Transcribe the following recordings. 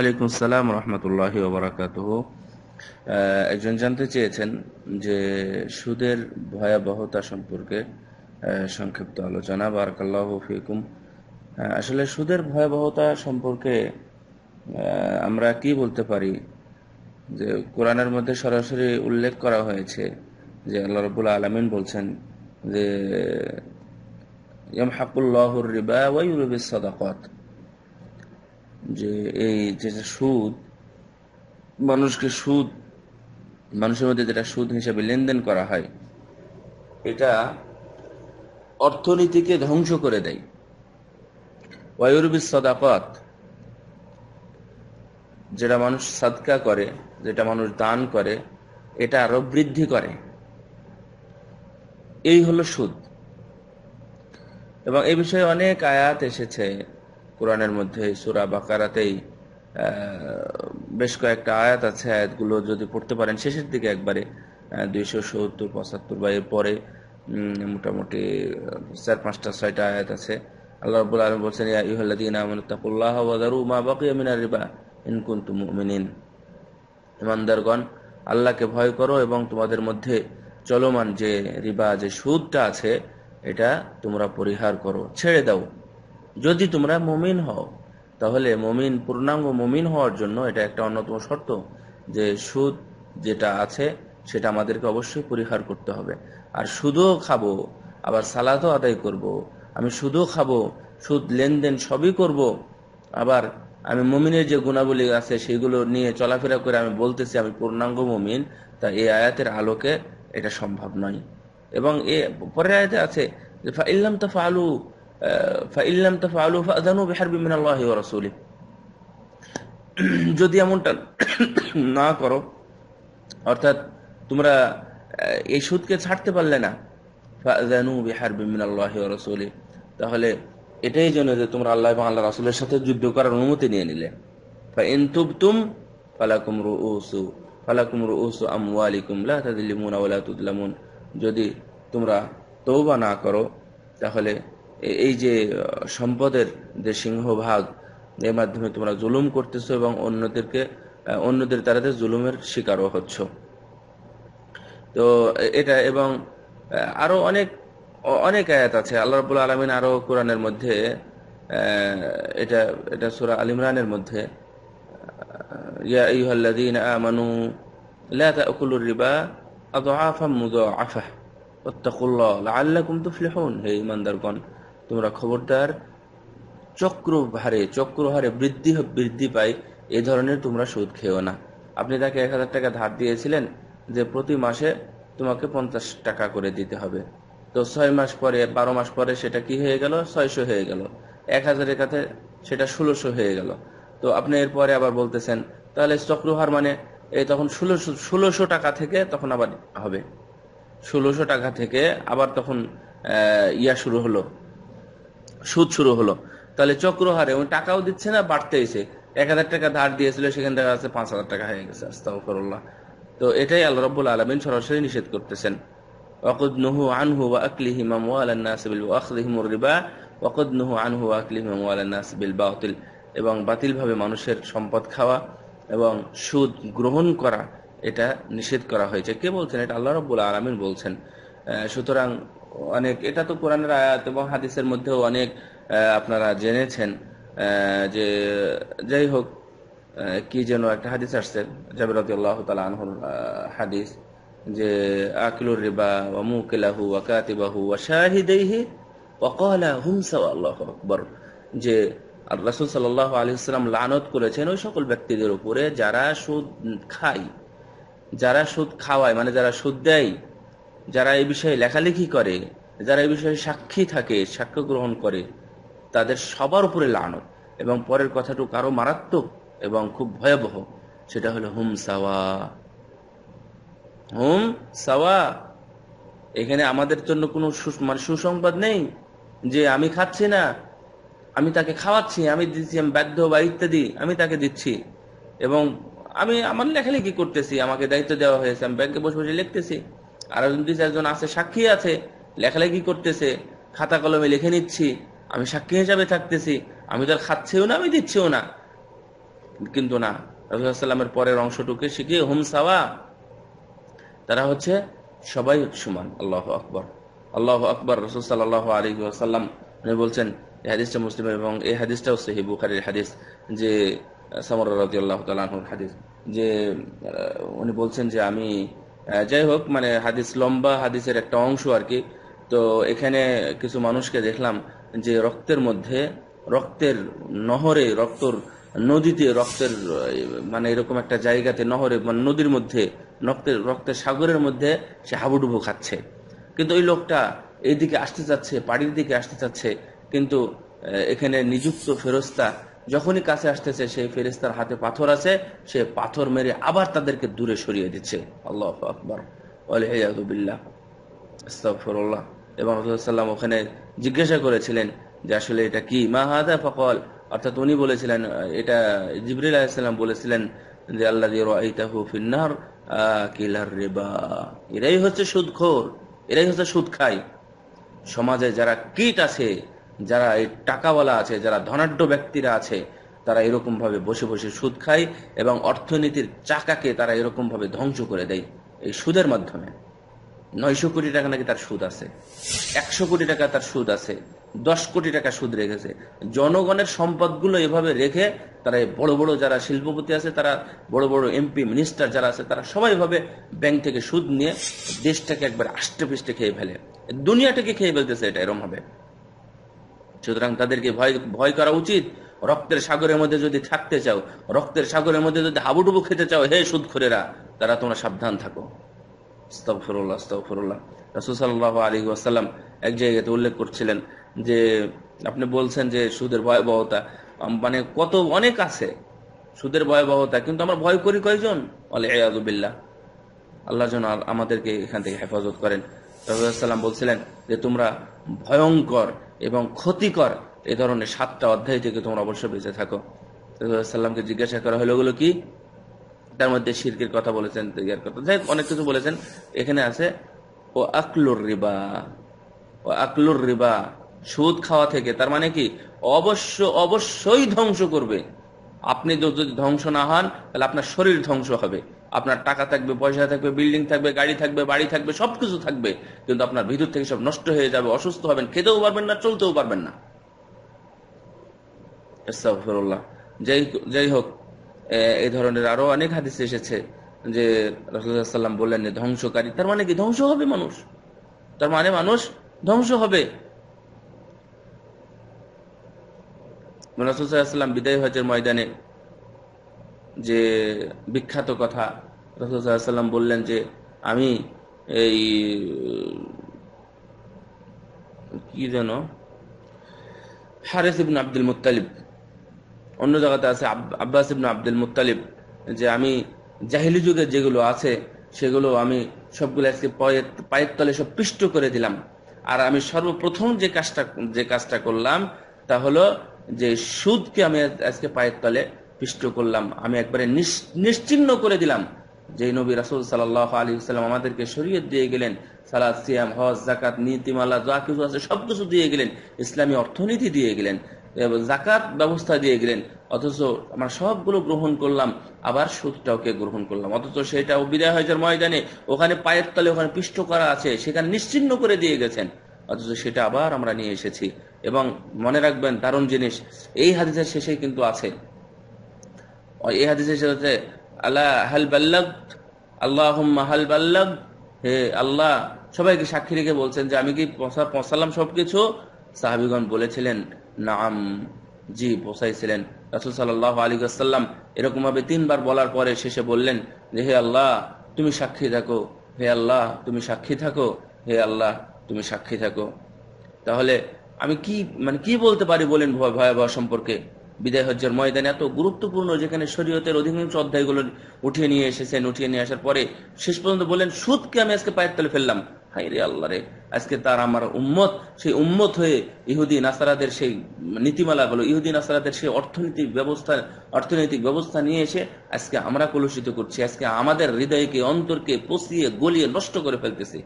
ওয়ালাইকুম আসসালাম রহমতুল্লাহ ওবরাকাত একজন জানতে চেয়েছেন যে সুদের ভয়াবহতা সম্পর্কে সংক্ষিপ্ত আলোচনা বারকাল্লাহ ফিকুম আসলে সুদের ভয়াবহতা সম্পর্কে আমরা কি বলতে পারি যে কোরআনের মধ্যে সরাসরি উল্লেখ করা হয়েছে যে আল্লাহ রবুল্লা আলমিন বলছেন যে ইয়াম হাকুল্লাহুর রিবা ওয়াই সদাকত যে এই যেটা সুদ মানুষকে সুদ মানুষের মধ্যে যেটা সুদ হিসাবে লেনদেন করা হয় এটা অর্থনীতিকে ধ্বংস করে দেয় ওয়ুরবিস সদাকত যেটা মানুষ সাদকা করে যেটা মানুষ দান করে এটা আরো বৃদ্ধি করে এই হলো সুদ এবং এ বিষয়ে অনেক আয়াত এসেছে কোরআনের মধ্যে সুরা বাকারাতেই বেশ কয়েকটা আয়াত আছে আয়াতগুলো যদি পড়তে পারেন শেষের দিকে একবারে দুইশো সত্তর পঁচাত্তর বা এরপরে পরে মোটামুটি চার পাঁচটা ছয়টা আয়াত আছে আল্লাহ রবুল আলম বলছেন ইহল্লাদিন আমতাকুল্লাহ ওয়াদারু মা বাকিয়া মিনার রিবা ইনকুন তুমু মিনিন ইমানদারগণ আল্লাহকে ভয় করো এবং তোমাদের মধ্যে চলমান যে রিবা যে সুদটা আছে এটা তোমরা পরিহার করো ছেড়ে দাও যদি তোমরা মমিন হও তাহলে মমিন পূর্ণাঙ্গ মমিন হওয়ার জন্য এটা একটা অন্যতম শর্ত যে সুদ যেটা আছে সেটা আমাদেরকে অবশ্যই পরিহার করতে হবে আর সুদও খাবো আবার সালাদও আদায় করব। আমি সুদও খাবো সুদ লেনদেন সবই করব। আবার আমি মমিনের যে গুণাবলী আছে সেগুলো নিয়ে চলাফেরা করে আমি বলতেছি আমি পূর্ণাঙ্গ মমিন তা এই আয়াতের আলোকে এটা সম্ভব নয় এবং এ পরের আয়াতে আছে যে ইল্লাম তাফা আলু فإن لم تفعلوا فأذنوا بحرب من الله ورسوله যদি এমনটা না করো অর্থাৎ তোমরা এই সুদকে ছাড়তে পারলে না ফাজানু বিহার বিমিন আল্লাহ রসুলি তাহলে এটাই জন্য যে তোমরা আল্লাহ এবং আল্লাহ রাসুলের সাথে যুদ্ধ করার অনুমতি নিয়ে নিলে ফাইনতুবতুম ফালাকুম রুউসু ফালাকুম রুউসু আমওয়ালিকুম লা ولا ওয়া লা তুদলামুন যদি তোমরা তওবা না করো তাহলে এই যে সম্পদের যে সিংহভাগ এর মাধ্যমে তোমরা জুলুম করতেছো এবং অন্যদেরকে অন্যদের তারাতে জুলুমের শিকারও হচ্ছ তো এটা এবং আরো অনেক অনেক আয়াত আছে আল্লাহ রবুল্লা আলমিন আরো কোরআনের মধ্যে এটা এটা সুরা আল ইমরানের মধ্যে ইয়া ইহল্লাদিন আমানু রিবা হে ঈমানদারগণ তোমরা খবরদার চক্র চক্রহারে বৃদ্ধি বৃদ্ধি পাই এ ধরনের তোমরা সুদ খেও না আপনি তাকে এক হাজার টাকা ধার দিয়েছিলেন যে প্রতি মাসে তোমাকে পঞ্চাশ টাকা করে দিতে হবে তো ছয় মাস পরে বারো মাস পরে সেটা কি হয়ে গেল ছয়শো হয়ে গেল এক হাজারের কাছে সেটা ষোলোশো হয়ে গেল তো আপনি এরপরে আবার বলতেছেন তাহলে চক্রহার মানে এই তখন ষোলোশো ষোলোশো টাকা থেকে তখন আবার হবে ষোলোশো টাকা থেকে আবার তখন ইয়া শুরু হলো সুদ শুরু হলো তাহলে চক্রহারে ওই টাকাও দিচ্ছে না বাড়তে এসে এক হাজার টাকা ধার দিয়েছিল সেখান থেকে আছে পাঁচ হাজার টাকা হয়ে গেছে আস্তাফরুল্লাহ তো এটাই আল্লাহ রব্বুল আলমিন সরাসরি নিষেধ করতেছেন অকদ وقد نهوا عنه وأكلهم أموال الناس وأخذهم নহু وقد نهوا عنه وأكلهم أموال বা অতিল এবং বাতিলভাবে মানুষের সম্পদ খাওয়া এবং সুদ গ্রহণ করা এটা নিষেধ করা হয়েছে কে বলছেন এটা আল্লাহ রব্বুল আলমিন বলছেন সুতরাং অনেক এটা তো কোরআনের আয়াত এবং হাদিসের মধ্যেও অনেক আপনারা জেনেছেন যে যাই হোক কি যেন একটা হাদিস আসছে জাবির আল্লাহ তালা আনহুর হাদিস যে আকিলুর রিবা ওয়ামু কেলাহু ওয়াকাতিবাহু ওয়াশাহিদেহি ওয়াকালা হুমসাও আল্লাহ আকবর যে রাসুল সাল্লাহ আলহিসাম লানত করেছেন ওই সকল ব্যক্তিদের উপরে যারা সুদ খায় যারা সুদ খাওয়ায় মানে যারা সুদ দেয় যারা এই বিষয়ে লেখালেখি করে যারা এই বিষয়ে সাক্ষী থাকে সাক্ষ্য গ্রহণ করে তাদের সবার উপরে লানত এবং পরের কথাটুকু আরো মারাত্মক এবং খুব ভয়াবহ সেটা হলো হুম সাওয়া হুম সাওয়া এখানে আমাদের জন্য কোনো মানে সুসংবাদ নেই যে আমি খাচ্ছি না আমি তাকে খাওয়াচ্ছি আমি দিচ্ছি আমি বাধ্য বা ইত্যাদি আমি তাকে দিচ্ছি এবং আমি আমার লেখালেখি করতেছি আমাকে দায়িত্ব দেওয়া হয়েছে আমি ব্যাংকে বসে বসে লিখতেছি একজন দুই একজন আছে সাক্ষী আছে লেখালেখি করতেছে খাতা কলমে লিখে নিচ্ছি আমি সাক্ষী হিসাবে থাকতেছি আমি তো আর খাচ্ছেও না আমি দিচ্ছেও না কিন্তু না রাজুসাল্লামের পরের অংশটুকে শিখে হোম সাওয়া তারা হচ্ছে সবাই সমান আল্লাহ আকবর আল্লাহ আকবর রসুল সাল্লাহ আলী উনি বলছেন এই হাদিসটা মুসলিম এবং এই হাদিসটাও সেহি বুখারির হাদিস যে সামর রাজি আল্লাহ তালাহুর হাদিস যে উনি বলছেন যে আমি যাই হোক মানে হাদিস লম্বা হাদিসের একটা অংশ আর কি তো এখানে কিছু মানুষকে দেখলাম যে রক্তের মধ্যে রক্তের নহরে রক্তর নদীতে রক্তের মানে এরকম একটা জায়গাতে নহরে মানে নদীর মধ্যে রক্তের রক্তের সাগরের মধ্যে সে হাবুডুবু খাচ্ছে কিন্তু ওই লোকটা এইদিকে আসতে চাচ্ছে পাড়ির দিকে আসতে চাচ্ছে কিন্তু এখানে নিযুক্ত ফেরস্তা যখনই কাছে আসতেছে সেই ফেরিস্তার হাতে পাথর আছে সে পাথর মেরে আবার তাদেরকে দূরে সরিয়ে দিচ্ছে আল্লাহ আকবর আলহাদুবিল্লাহ এবং রসুলাম ওখানে জিজ্ঞাসা করেছিলেন যে আসলে এটা কি মা হাদা ফকল অর্থাৎ উনি বলেছিলেন এটা জিবরিল আলাইসাল্লাম বলেছিলেন যে আল্লাহ রাহু ফিন্নার রেবা এরাই হচ্ছে সুদখোর এরাই হচ্ছে সুদ খাই সমাজে যারা কিট আছে যারা এই টাকাওয়ালা আছে যারা ধনাঢ্য ব্যক্তিরা আছে তারা এরকমভাবে বসে বসে সুদ খায় এবং অর্থনীতির চাকাকে তারা এরকমভাবে ধ্বংস করে দেয় এই সুদের মাধ্যমে নয়শো কোটি টাকা নাকি তার সুদ আছে একশো কোটি টাকা তার সুদ আছে দশ কোটি টাকা সুদ রেখেছে জনগণের সম্পদগুলো এভাবে রেখে তারা বড় বড় যারা শিল্পপতি আছে তারা বড় বড় এমপি মিনিস্টার যারা আছে তারা সবাই ভাবে ব্যাংক থেকে সুদ নিয়ে দেশটাকে একবার আষ্টে পিষ্টে খেয়ে ফেলে দুনিয়াটাকে খেয়ে ফেলতেছে এটা এরম হবে সুতরাং তাদেরকে ভয় ভয় করা উচিত রক্তের সাগরের মধ্যে যদি থাকতে চাও রক্তের সাগরের মধ্যে যদি হাবুডুবু খেতে চাও হে সুদ সুদখোরেরা তারা তোমরা সাবধান থাকো স্তফরুল্লাহ স্তফরুল্লাহ রসুসাল্লাহ আলী আসসালাম এক জায়গাতে উল্লেখ করছিলেন যে আপনি বলছেন যে সুদের ভয়াবহতা মানে কত অনেক আছে সুদের ভয়াবহতা কিন্তু আমরা ভয় করি কয়জন আল্লাহ আল্লাহ যেন আমাদেরকে এখান থেকে হেফাজত করেন রবি বলছিলেন যে তোমরা ভয়ঙ্কর এবং ক্ষতিকর এ ধরনের সাতটা অধ্যায় থেকে তোমরা অবশ্যই বেঁচে থাকো সাল্লামকে জিজ্ঞাসা করা হলো ওগুলো কি তার মধ্যে শিরকের কথা বলেছেন ইয়ার কথা যাই অনেক কিছু বলেছেন এখানে আছে ও আকলুর রিবা ও আকলুর রিবা সুদ খাওয়া থেকে তার মানে কি অবশ্য অবশ্যই ধ্বংস করবে আপনি যদি ধ্বংস না হন তাহলে আপনার শরীর ধ্বংস হবে আপনার টাকা থাকবে পয়সা থাকবে বিল্ডিং থাকবে গাড়ি থাকবে বাড়ি থাকবে সবকিছু থাকবে কিন্তু আপনার ভিতর থেকে সব নষ্ট হয়ে যাবে অসুস্থ হবেন খেতেও পারবেন না চলতেও পারবেন না যাই হোক এই ধরনের আরো অনেক হাদিস এসেছে যে রসুল্লাহাম বললেন ধ্বংসকারী তার মানে কি ধ্বংস হবে মানুষ তার মানে মানুষ ধ্বংস হবে রসুল্লাহাম বিদায় হজের ময়দানে যে বিখ্যাত কথা রসুলাম বললেন যে আমি এই কি যেন হারেস ইবন আব্দুল মুতালিব অন্য জায়গাতে আছে আব্বাস ইবন আব্দুল মুতালিব যে আমি জাহিলি যুগের যেগুলো আছে সেগুলো আমি সবগুলো আজকে পায়ের তলে সব পিষ্ট করে দিলাম আর আমি সর্বপ্রথম যে কাজটা যে কাজটা করলাম তা হলো যে সুদকে আমি আজকে পায়ের তলে পিষ্ট করলাম আমি একবারে নিশ্চিন্ন করে দিলাম যে নবী রাসুল সাল আলী সাল্লাম আমাদেরকে শরীয়ত দিয়ে গেলেন সালাদ সিয়াম হজ জাকাত নীতিমালা যা কিছু আছে সব কিছু দিয়ে গেলেন ইসলামী অর্থনীতি দিয়ে গেলেন জাকাত ব্যবস্থা দিয়ে গেলেন অথচ আমরা সবগুলো গ্রহণ করলাম আবার সুদটাকে গ্রহণ করলাম অথচ সেটা বিদায় হয়েছে ময়দানে ওখানে পায়ের তলে ওখানে পিষ্ট করা আছে সেখানে নিশ্চিন্ন করে দিয়ে গেছেন অথচ সেটা আবার আমরা নিয়ে এসেছি এবং মনে রাখবেন দারুণ জিনিস এই হাদিসের শেষে কিন্তু আছে এই হাদিসের সাথে আল্লাহ হাল বাল্লাগ আল্লাহ হাল বাল্লাগ হে আল্লাহ সবাইকে সাক্ষী রেখে বলছেন যে আমি কি পৌঁছালাম সবকিছু সাহাবিগণ বলেছিলেন নাম জি পৌঁছাইছিলেন রাসুল সাল্লাহ আলী আসাল্লাম এরকম ভাবে তিনবার বলার পরে শেষে বললেন যে হে আল্লাহ তুমি সাক্ষী থাকো হে আল্লাহ তুমি সাক্ষী থাকো হে আল্লাহ তুমি সাক্ষী থাকো তাহলে আমি কি মানে কি বলতে পারি বলেন ভয় ভয়াবহ সম্পর্কে বিদায় হজ্জের ময়দানে এত গুরুত্বপূর্ণ যেখানে শরীয়তের অধিকাংশ অধ্যায়গুলো উঠিয়ে নিয়ে এসেছেন উঠিয়ে নিয়ে আসার পরে শেষ পর্যন্ত বলেন সুদকে আমি আজকে পায়ের তলে ফেললাম হাই রে আল্লাহ রে আজকে তার আমার উম্মত সেই উম্মত হয়ে ইহুদি নাসারাদের সেই নীতিমালাগুলো ইহুদি নাসারাদের সেই অর্থনৈতিক ব্যবস্থা অর্থনৈতিক ব্যবস্থা নিয়ে এসে আজকে আমরা কলুষিত করছি আজকে আমাদের হৃদয়কে অন্তরকে পচিয়ে গলিয়ে নষ্ট করে ফেলতেছি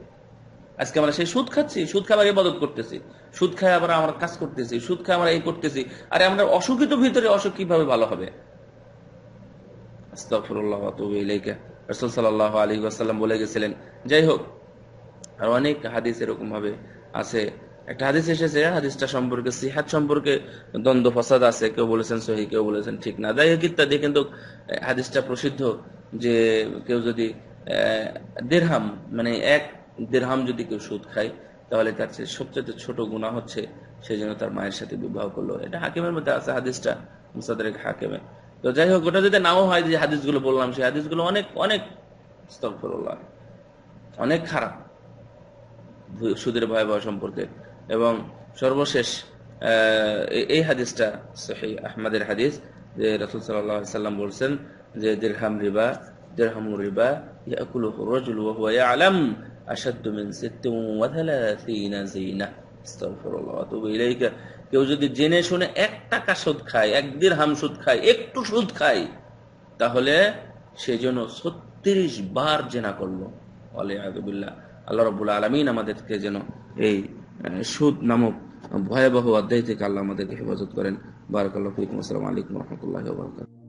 আজকে আমরা সেই সুদ খাচ্ছি সুদ খাই খাবার ইবাদত করতেছি সুদ খায় আবার আমরা কাজ করতেছি সুদ খায় আমরা এই করতেছি আর আমরা অসুখিত ভিতরে অসুখ কিভাবে ভালো হবে রসুল বলে গেছিলেন যাই হোক আর অনেক হাদিস এরকম ভাবে আছে একটা হাদিস এসেছে হাদিসটা সম্পর্কে সিহাদ সম্পর্কে দ্বন্দ্ব ফসাদ আছে কেউ বলেছেন সহি কেউ বলেছেন ঠিক না যাই হোক ইত্যাদি কিন্তু হাদিসটা প্রসিদ্ধ যে কেউ যদি দেড়হাম মানে এক দেড়হাম যদি কেউ সুদ খায় তাহলে তার চেয়ে সবচেয়ে ছোট গুণা হচ্ছে সেই জন্য তার মায়ের সাথে বিবাহ করলো এটা হাকিমের মধ্যে আছে হাদিসটা মুসাদের হাকিমে তো যাই হোক ওটা যদি নাও হয় যে হাদিসগুলো বললাম সেই হাদিসগুলো অনেক অনেক অনেক খারাপ সুদের ভয়াবহ সম্পর্কে এবং সর্বশেষ এই হাদিসটা সহি আহমদের হাদিস যে রসুল সাল্লাম বলছেন যে দেড়হাম রিবা দেড়হাম রিবা ইয়াকুল রজুল ওয়া আসাদ্দ মিন সিত্তিন জিনা কেউ যদি জেনে শুনে এক টাকা সুদ খায় এক দেড় হাম সুদ খায় একটু সুদ খায় তাহলে সে যেন ছত্রিশ বার জেনা করলো আলিয়াদুবিল্লা আল্লাহ রবুল্লা আলমিন আমাদেরকে যেন এই মানে, সুদ নামক ভয়াবহ অধ্যায় থেকে আল্লাহ আমাদেরকে হেফাজত করেন বারাকাল্লাহ ফিকুম আসসালাম আলাইকুম রহমতুল্লাহ বরকাত